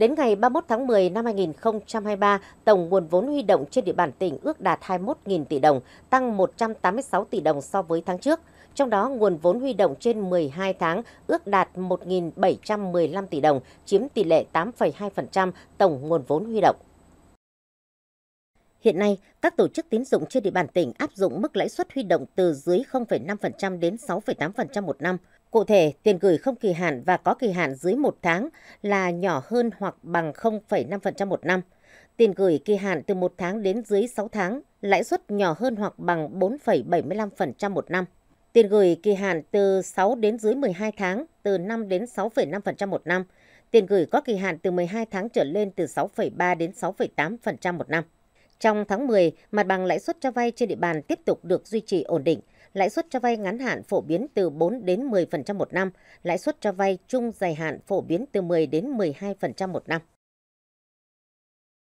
Đến ngày 31 tháng 10 năm 2023, tổng nguồn vốn huy động trên địa bàn tỉnh ước đạt 21.000 tỷ đồng, tăng 186 tỷ đồng so với tháng trước. Trong đó, nguồn vốn huy động trên 12 tháng ước đạt 1.715 tỷ đồng, chiếm tỷ lệ 8,2% tổng nguồn vốn huy động. Hiện nay, các tổ chức tín dụng trên địa bàn tỉnh áp dụng mức lãi suất huy động từ dưới 0,5% đến 6,8% một năm. Cụ thể, tiền gửi không kỳ hạn và có kỳ hạn dưới một tháng là nhỏ hơn hoặc bằng 0,5% một năm. Tiền gửi kỳ hạn từ một tháng đến dưới 6 tháng, lãi suất nhỏ hơn hoặc bằng 4,75% một năm. Tiền gửi kỳ hạn từ 6 đến dưới 12 tháng, từ 5 đến 6,5% một năm. Tiền gửi có kỳ hạn từ 12 tháng trở lên từ 6,3 đến 6,8% một năm. Trong tháng 10, mặt bằng lãi suất cho vay trên địa bàn tiếp tục được duy trì ổn định. Lãi suất cho vay ngắn hạn phổ biến từ 4 đến 10% một năm, lãi suất cho vay trung dài hạn phổ biến từ 10 đến 12% một năm.